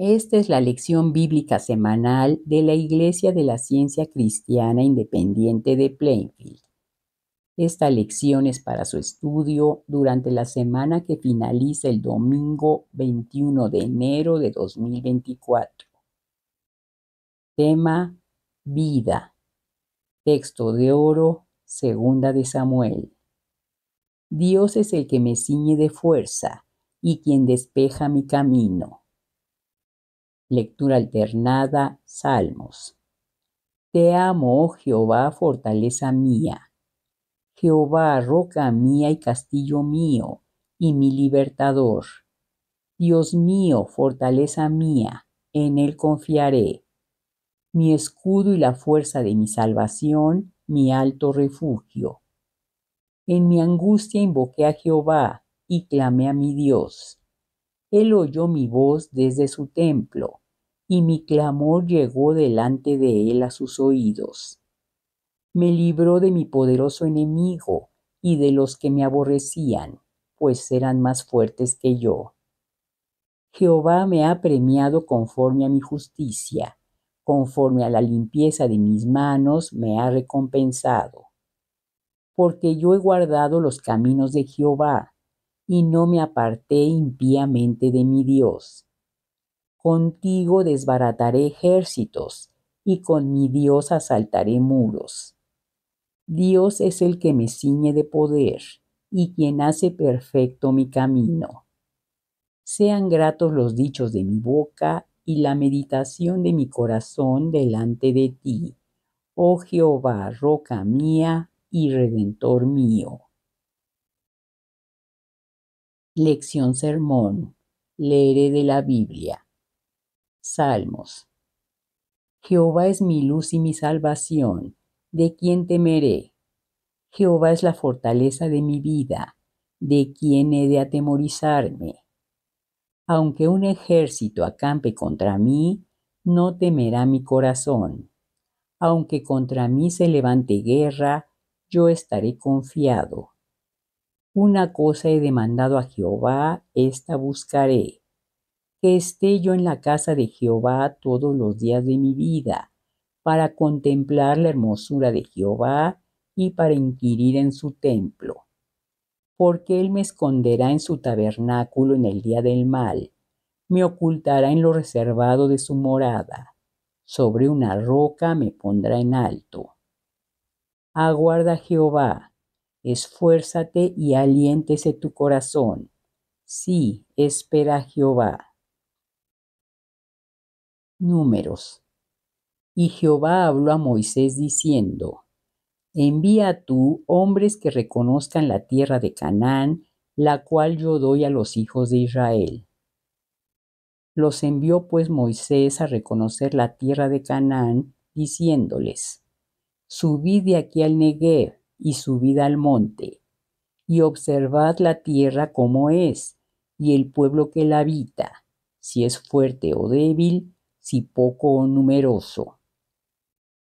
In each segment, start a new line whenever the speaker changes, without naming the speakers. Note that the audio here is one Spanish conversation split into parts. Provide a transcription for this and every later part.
Esta es la lección bíblica semanal de la Iglesia de la Ciencia Cristiana Independiente de Plainfield. Esta lección es para su estudio durante la semana que finaliza el domingo 21 de enero de 2024. Tema Vida. Texto de oro, segunda de Samuel. Dios es el que me ciñe de fuerza y quien despeja mi camino. Lectura alternada, Salmos. Te amo, oh Jehová, fortaleza mía. Jehová, roca mía y castillo mío, y mi libertador. Dios mío, fortaleza mía, en Él confiaré. Mi escudo y la fuerza de mi salvación, mi alto refugio. En mi angustia invoqué a Jehová y clamé a mi Dios. Él oyó mi voz desde su templo y mi clamor llegó delante de él a sus oídos. Me libró de mi poderoso enemigo y de los que me aborrecían, pues eran más fuertes que yo. Jehová me ha premiado conforme a mi justicia, conforme a la limpieza de mis manos me ha recompensado. Porque yo he guardado los caminos de Jehová, y no me aparté impíamente de mi Dios Contigo desbarataré ejércitos y con mi Dios asaltaré muros. Dios es el que me ciñe de poder y quien hace perfecto mi camino. Sean gratos los dichos de mi boca y la meditación de mi corazón delante de ti, oh Jehová, roca mía y redentor mío. Lección Sermón. Leeré de la Biblia. Salmos. Jehová es mi luz y mi salvación, ¿de quién temeré? Jehová es la fortaleza de mi vida, ¿de quién he de atemorizarme? Aunque un ejército acampe contra mí, no temerá mi corazón. Aunque contra mí se levante guerra, yo estaré confiado. Una cosa he demandado a Jehová, esta buscaré que esté yo en la casa de Jehová todos los días de mi vida, para contemplar la hermosura de Jehová y para inquirir en su templo. Porque Él me esconderá en su tabernáculo en el día del mal, me ocultará en lo reservado de su morada, sobre una roca me pondrá en alto. Aguarda Jehová, esfuérzate y aliéntese tu corazón. Sí, espera Jehová. Números. Y Jehová habló a Moisés diciendo, Envía tú hombres que reconozcan la tierra de Canaán, la cual yo doy a los hijos de Israel. Los envió pues Moisés a reconocer la tierra de Canaán, diciéndoles, Subid de aquí al Negev y subid al monte, y observad la tierra como es, y el pueblo que la habita, si es fuerte o débil, si poco numeroso.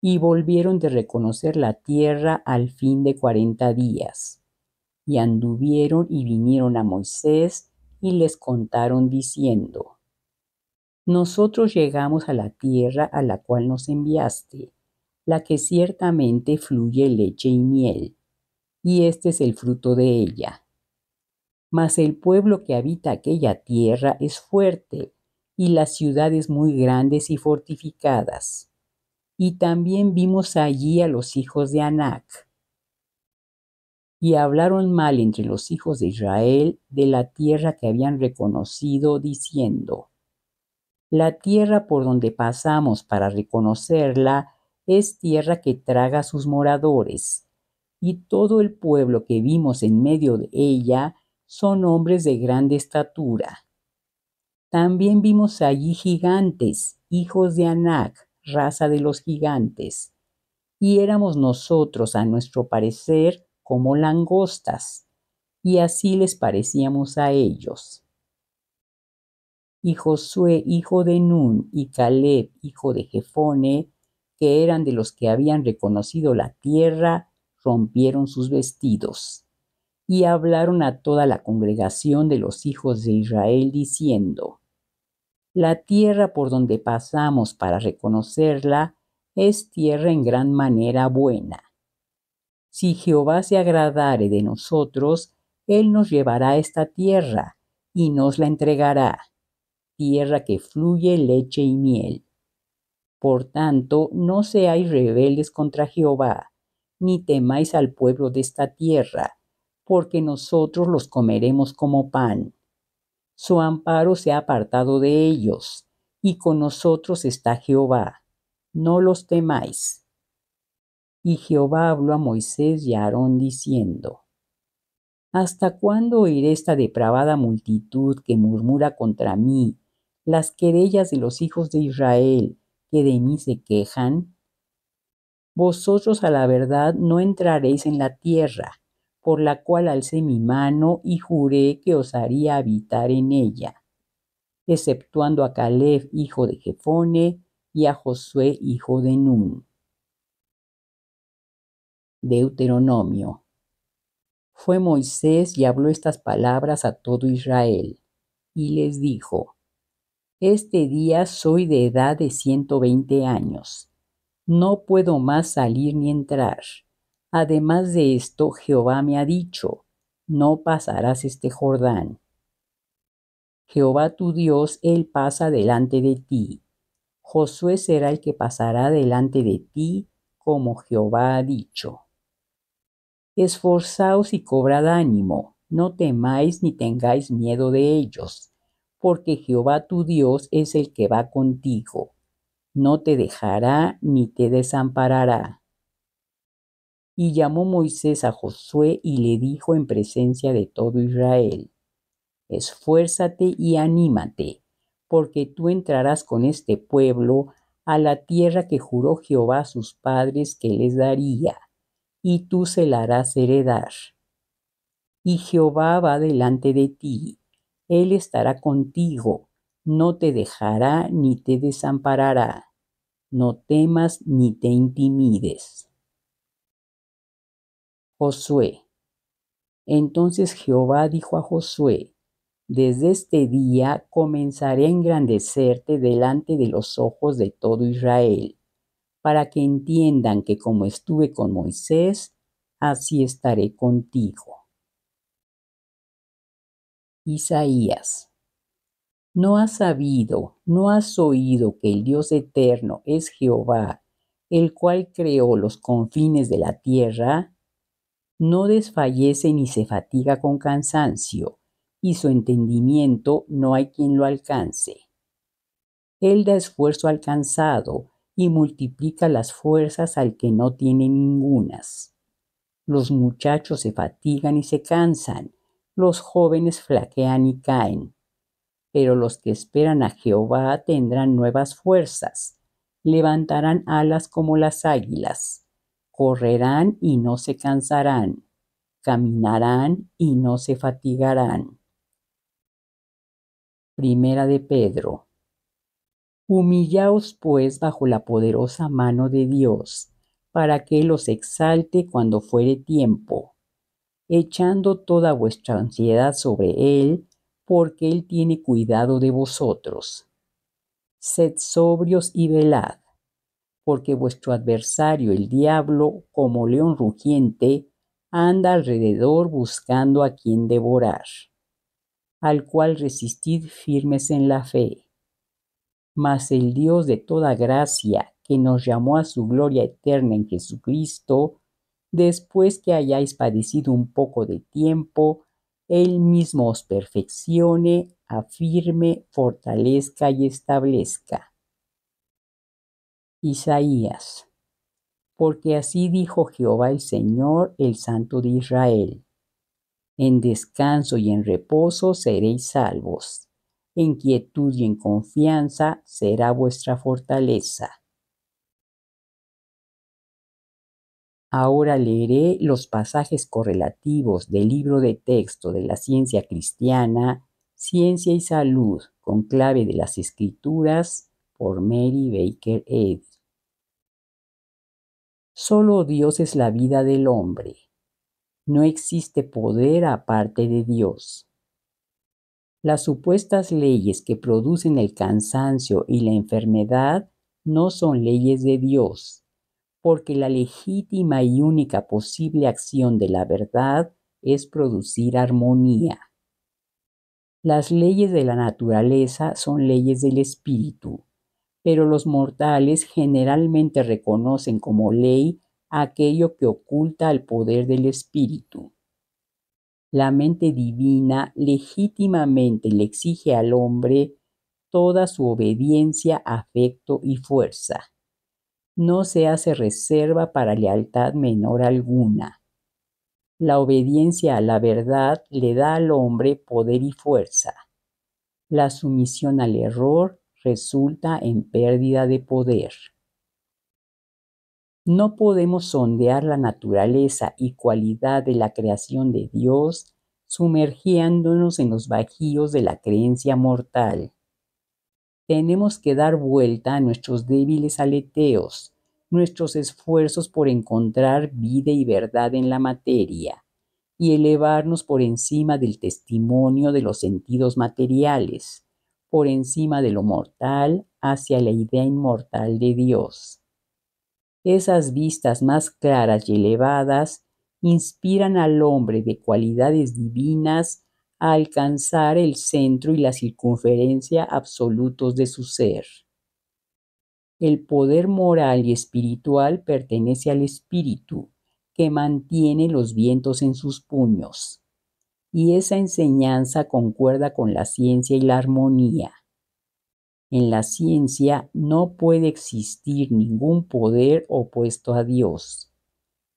Y volvieron de reconocer la tierra al fin de cuarenta días. Y anduvieron y vinieron a Moisés y les contaron diciendo, Nosotros llegamos a la tierra a la cual nos enviaste, la que ciertamente fluye leche y miel, y este es el fruto de ella. Mas el pueblo que habita aquella tierra es fuerte y las ciudades muy grandes y fortificadas. Y también vimos allí a los hijos de Anac. Y hablaron mal entre los hijos de Israel de la tierra que habían reconocido, diciendo, La tierra por donde pasamos para reconocerla es tierra que traga sus moradores, y todo el pueblo que vimos en medio de ella son hombres de grande estatura también vimos allí gigantes, hijos de Anak, raza de los gigantes. Y éramos nosotros, a nuestro parecer, como langostas, y así les parecíamos a ellos. Y Josué, hijo de Nun, y Caleb, hijo de Jefone, que eran de los que habían reconocido la tierra, rompieron sus vestidos. Y hablaron a toda la congregación de los hijos de Israel diciendo, la tierra por donde pasamos para reconocerla es tierra en gran manera buena. Si Jehová se agradare de nosotros, Él nos llevará esta tierra y nos la entregará, tierra que fluye leche y miel. Por tanto, no seáis rebeldes contra Jehová, ni temáis al pueblo de esta tierra, porque nosotros los comeremos como pan su amparo se ha apartado de ellos, y con nosotros está Jehová, no los temáis. Y Jehová habló a Moisés y a Aarón diciendo, ¿Hasta cuándo oiré esta depravada multitud que murmura contra mí, las querellas de los hijos de Israel que de mí se quejan? Vosotros a la verdad no entraréis en la tierra, por la cual alcé mi mano y juré que os haría habitar en ella, exceptuando a Caleb, hijo de Jefone, y a Josué, hijo de Nun. Deuteronomio. Fue Moisés y habló estas palabras a todo Israel, y les dijo, Este día soy de edad de ciento veinte años, no puedo más salir ni entrar Además de esto, Jehová me ha dicho, no pasarás este Jordán. Jehová tu Dios, Él pasa delante de ti. Josué será el que pasará delante de ti, como Jehová ha dicho. Esforzaos y cobrad ánimo, no temáis ni tengáis miedo de ellos, porque Jehová tu Dios es el que va contigo, no te dejará ni te desamparará. Y llamó Moisés a Josué y le dijo en presencia de todo Israel, Esfuérzate y anímate, porque tú entrarás con este pueblo a la tierra que juró Jehová a sus padres que les daría, y tú se la harás heredar. Y Jehová va delante de ti, él estará contigo, no te dejará ni te desamparará, no temas ni te intimides. Josué. Entonces Jehová dijo a Josué, desde este día comenzaré a engrandecerte delante de los ojos de todo Israel, para que entiendan que como estuve con Moisés, así estaré contigo. Isaías. ¿No has sabido, no has oído que el Dios eterno es Jehová, el cual creó los confines de la tierra? no desfallece ni se fatiga con cansancio, y su entendimiento no hay quien lo alcance. Él da esfuerzo alcanzado y multiplica las fuerzas al que no tiene ningunas. Los muchachos se fatigan y se cansan, los jóvenes flaquean y caen. Pero los que esperan a Jehová tendrán nuevas fuerzas, levantarán alas como las águilas correrán y no se cansarán, caminarán y no se fatigarán. Primera de Pedro. Humillaos pues bajo la poderosa mano de Dios, para que los exalte cuando fuere tiempo, echando toda vuestra ansiedad sobre Él, porque Él tiene cuidado de vosotros. Sed sobrios y velad porque vuestro adversario, el diablo, como león rugiente, anda alrededor buscando a quien devorar, al cual resistid firmes en la fe. Mas el Dios de toda gracia, que nos llamó a su gloria eterna en Jesucristo, después que hayáis padecido un poco de tiempo, Él mismo os perfeccione, afirme, fortalezca y establezca Isaías. Porque así dijo Jehová el Señor, el Santo de Israel. En descanso y en reposo seréis salvos. En quietud y en confianza será vuestra fortaleza. Ahora leeré los pasajes correlativos del libro de texto de la ciencia cristiana, Ciencia y Salud, con clave de las Escrituras, por Mary Baker Ed. Solo Dios es la vida del hombre. No existe poder aparte de Dios. Las supuestas leyes que producen el cansancio y la enfermedad no son leyes de Dios, porque la legítima y única posible acción de la verdad es producir armonía. Las leyes de la naturaleza son leyes del espíritu, pero los mortales generalmente reconocen como ley aquello que oculta el poder del espíritu. La mente divina legítimamente le exige al hombre toda su obediencia, afecto y fuerza. No se hace reserva para lealtad menor alguna. La obediencia a la verdad le da al hombre poder y fuerza. La sumisión al error resulta en pérdida de poder. No podemos sondear la naturaleza y cualidad de la creación de Dios sumergiéndonos en los bajíos de la creencia mortal. Tenemos que dar vuelta a nuestros débiles aleteos, nuestros esfuerzos por encontrar vida y verdad en la materia, y elevarnos por encima del testimonio de los sentidos materiales por encima de lo mortal hacia la idea inmortal de Dios. Esas vistas más claras y elevadas inspiran al hombre de cualidades divinas a alcanzar el centro y la circunferencia absolutos de su ser. El poder moral y espiritual pertenece al espíritu, que mantiene los vientos en sus puños y esa enseñanza concuerda con la ciencia y la armonía. En la ciencia no puede existir ningún poder opuesto a Dios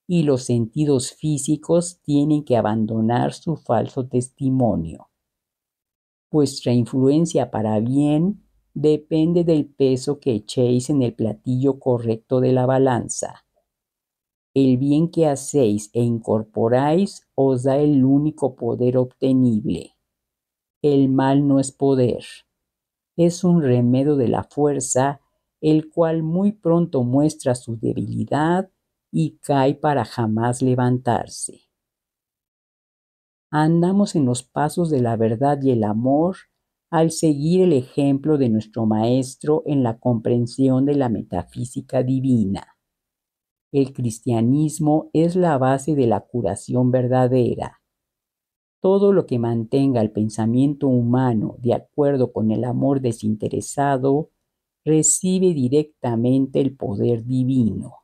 y los sentidos físicos tienen que abandonar su falso testimonio. Vuestra influencia para bien depende del peso que echéis en el platillo correcto de la balanza el bien que hacéis e incorporáis os da el único poder obtenible. El mal no es poder, es un remedio de la fuerza, el cual muy pronto muestra su debilidad y cae para jamás levantarse. Andamos en los pasos de la verdad y el amor al seguir el ejemplo de nuestro Maestro en la comprensión de la metafísica divina. El cristianismo es la base de la curación verdadera. Todo lo que mantenga el pensamiento humano de acuerdo con el amor desinteresado recibe directamente el poder divino.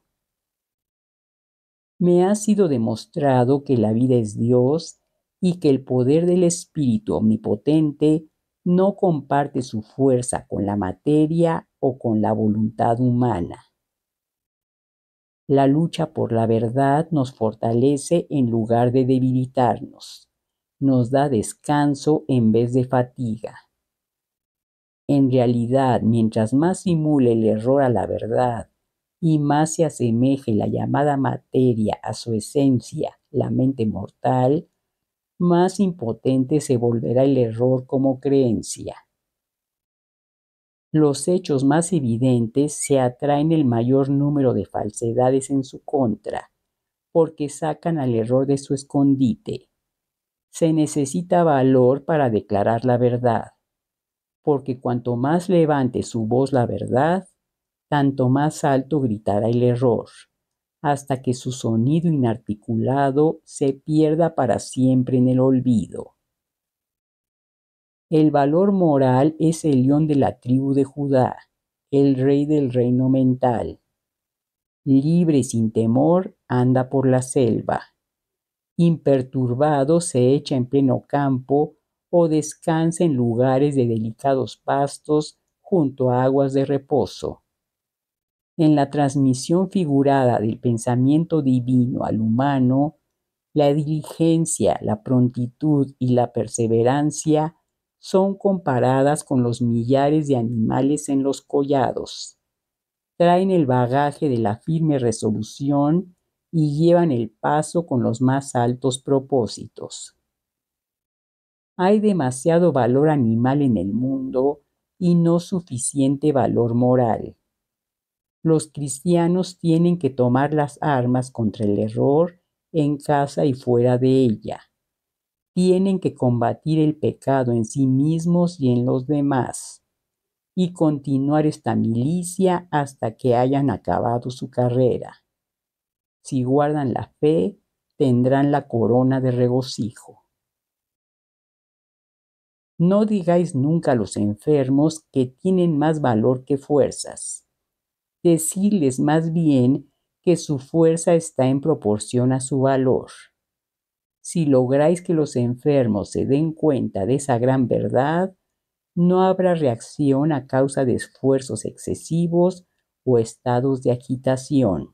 Me ha sido demostrado que la vida es Dios y que el poder del Espíritu Omnipotente no comparte su fuerza con la materia o con la voluntad humana. La lucha por la verdad nos fortalece en lugar de debilitarnos. Nos da descanso en vez de fatiga. En realidad, mientras más simule el error a la verdad y más se asemeje la llamada materia a su esencia, la mente mortal, más impotente se volverá el error como creencia los hechos más evidentes se atraen el mayor número de falsedades en su contra, porque sacan al error de su escondite. Se necesita valor para declarar la verdad, porque cuanto más levante su voz la verdad, tanto más alto gritará el error, hasta que su sonido inarticulado se pierda para siempre en el olvido. El valor moral es el león de la tribu de Judá, el rey del reino mental. Libre sin temor, anda por la selva. Imperturbado se echa en pleno campo o descansa en lugares de delicados pastos junto a aguas de reposo. En la transmisión figurada del pensamiento divino al humano, la diligencia, la prontitud y la perseverancia son comparadas con los millares de animales en los collados. Traen el bagaje de la firme resolución y llevan el paso con los más altos propósitos. Hay demasiado valor animal en el mundo y no suficiente valor moral. Los cristianos tienen que tomar las armas contra el error en casa y fuera de ella tienen que combatir el pecado en sí mismos y en los demás, y continuar esta milicia hasta que hayan acabado su carrera. Si guardan la fe, tendrán la corona de regocijo. No digáis nunca a los enfermos que tienen más valor que fuerzas. Decidles más bien que su fuerza está en proporción a su valor. Si lográis que los enfermos se den cuenta de esa gran verdad, no habrá reacción a causa de esfuerzos excesivos o estados de agitación.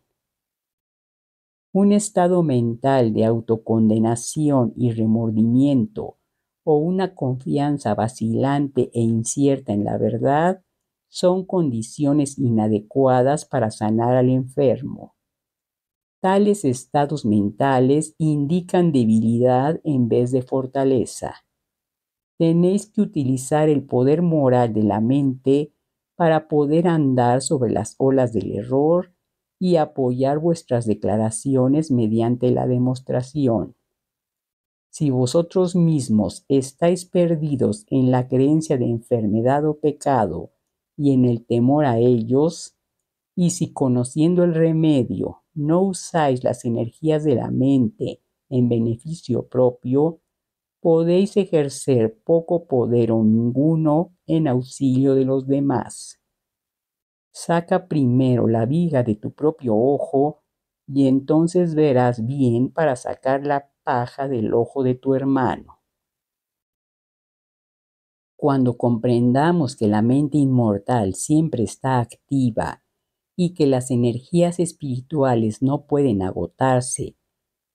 Un estado mental de autocondenación y remordimiento o una confianza vacilante e incierta en la verdad son condiciones inadecuadas para sanar al enfermo. Tales estados mentales indican debilidad en vez de fortaleza. Tenéis que utilizar el poder moral de la mente para poder andar sobre las olas del error y apoyar vuestras declaraciones mediante la demostración. Si vosotros mismos estáis perdidos en la creencia de enfermedad o pecado y en el temor a ellos, y si conociendo el remedio no usáis las energías de la mente en beneficio propio, podéis ejercer poco poder o ninguno en auxilio de los demás. Saca primero la viga de tu propio ojo y entonces verás bien para sacar la paja del ojo de tu hermano. Cuando comprendamos que la mente inmortal siempre está activa y que las energías espirituales no pueden agotarse,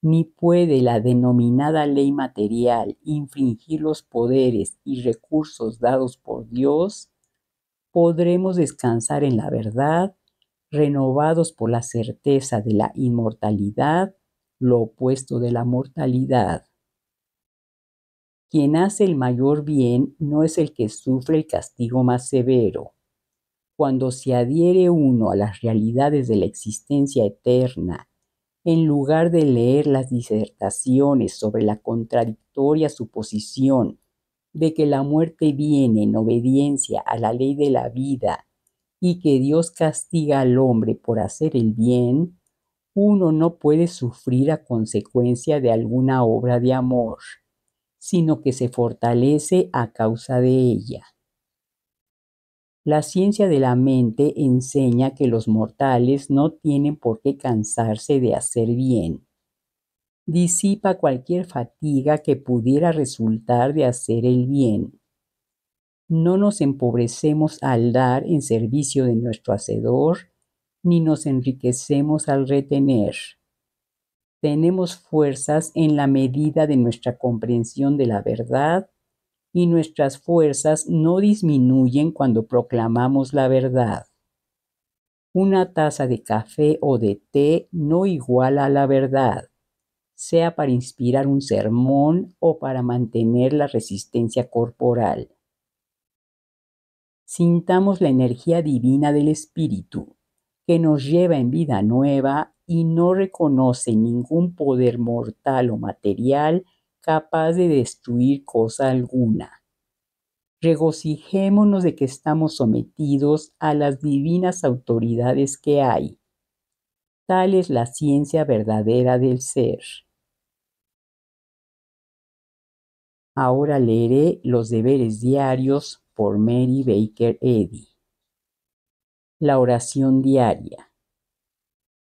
ni puede la denominada ley material infringir los poderes y recursos dados por Dios, podremos descansar en la verdad, renovados por la certeza de la inmortalidad, lo opuesto de la mortalidad. Quien hace el mayor bien no es el que sufre el castigo más severo, cuando se adhiere uno a las realidades de la existencia eterna, en lugar de leer las disertaciones sobre la contradictoria suposición de que la muerte viene en obediencia a la ley de la vida y que Dios castiga al hombre por hacer el bien, uno no puede sufrir a consecuencia de alguna obra de amor, sino que se fortalece a causa de ella. La ciencia de la mente enseña que los mortales no tienen por qué cansarse de hacer bien. Disipa cualquier fatiga que pudiera resultar de hacer el bien. No nos empobrecemos al dar en servicio de nuestro Hacedor, ni nos enriquecemos al retener. Tenemos fuerzas en la medida de nuestra comprensión de la verdad y nuestras fuerzas no disminuyen cuando proclamamos la verdad. Una taza de café o de té no iguala a la verdad, sea para inspirar un sermón o para mantener la resistencia corporal. Sintamos la energía divina del Espíritu, que nos lleva en vida nueva y no reconoce ningún poder mortal o material capaz de destruir cosa alguna. Regocijémonos de que estamos sometidos a las divinas autoridades que hay. Tal es la ciencia verdadera del ser. Ahora leeré los deberes diarios por Mary Baker Eddy. La oración diaria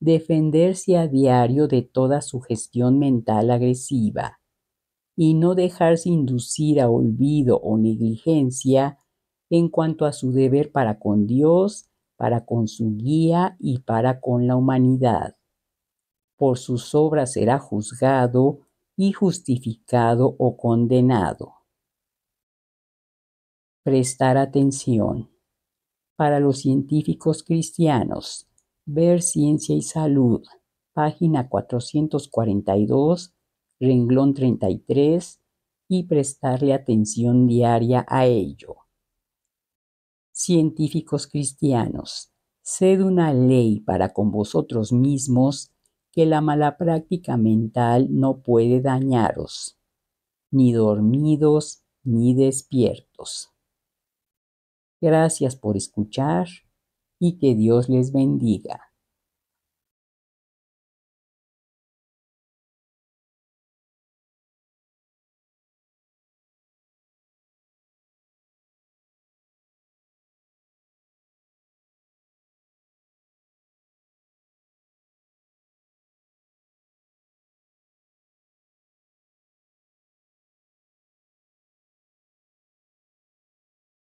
defenderse a diario de toda sugestión mental agresiva y no dejarse inducir a olvido o negligencia en cuanto a su deber para con Dios, para con su guía y para con la humanidad. Por sus obras será juzgado y justificado o condenado. Prestar atención. Para los científicos cristianos, Ver Ciencia y Salud, página 442, renglón 33 y prestarle atención diaria a ello. Científicos cristianos, sed una ley para con vosotros mismos que la mala práctica mental no puede dañaros, ni dormidos ni despiertos. Gracias por escuchar y que Dios les bendiga.